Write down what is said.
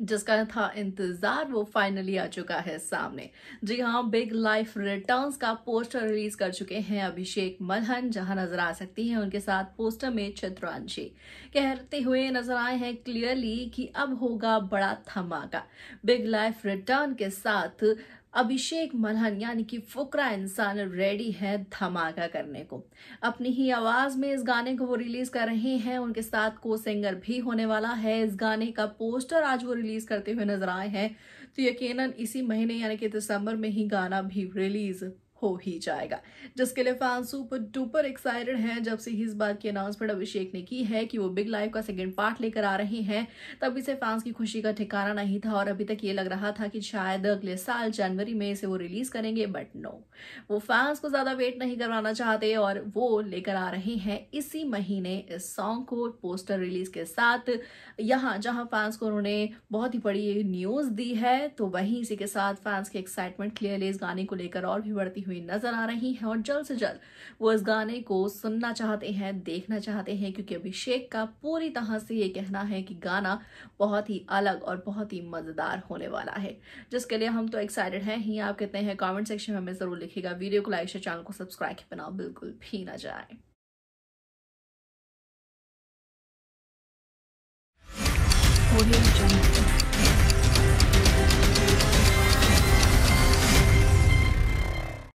जिसका था इंतजार वो फाइनली आ चुका है सामने जी हाँ बिग लाइफ रिटर्न्स का पोस्टर रिलीज कर चुके हैं अभिषेक मलहन जहां नजर आ सकती हैं उनके साथ पोस्टर में चित्रांशी कहते हुए नजर आए हैं क्लियरली कि अब होगा बड़ा धमाका बिग लाइफ रिटर्न के साथ अभिषेक मल्हन यानी कि फुकरा इंसान रेडी है धमाका करने को अपनी ही आवाज में इस गाने को वो रिलीज कर रहे हैं उनके साथ को सिंगर भी होने वाला है इस गाने का पोस्टर आज वो रिलीज करते हुए नजर आए हैं तो यकीनन इसी महीने यानी कि दिसंबर में ही गाना भी रिलीज हो ही जाएगा जिसके लिए फैंस सुपर डुपर एक्साइटेड हैं जब से इस बात की अनाउंसमेंट अभिषेक ने की है कि वो बिग लाइफ का सेकेंड पार्ट लेकर आ रहे हैं तब इसे फैंस की खुशी का ठिकाना नहीं था और अभी तक ये लग रहा था कि शायद अगले साल जनवरी में इसे वो रिलीज करेंगे बट नो वो फैंस को ज्यादा वेट नहीं करवाना चाहते और वो लेकर आ रहे हैं इसी महीने इस सॉन्ग को पोस्टर रिलीज के साथ यहाँ जहाँ फैंस को उन्होंने बहुत ही बड़ी न्यूज दी है तो वहीं इसी के साथ फैंस की एक्साइटमेंट क्लियरली इस गाने को लेकर और भी बढ़ती हुई हुई नजर आ रही हैं और जल्द से जल्द वो इस गाने को सुनना चाहते हैं देखना चाहते हैं क्योंकि अभिषेक का पूरी तरह से ये कहना है कि गाना बहुत ही अलग और बहुत ही मज़ेदार होने वाला है जिसके लिए हम तो एक्साइटेड हैं ही आप कितने हैं कॉमेंट सेक्शन में हमें ज़रूर लिखेगा वीडियो को लाइक चैनल को सब्सक्राइब करना बिल्कुल भी ना जाए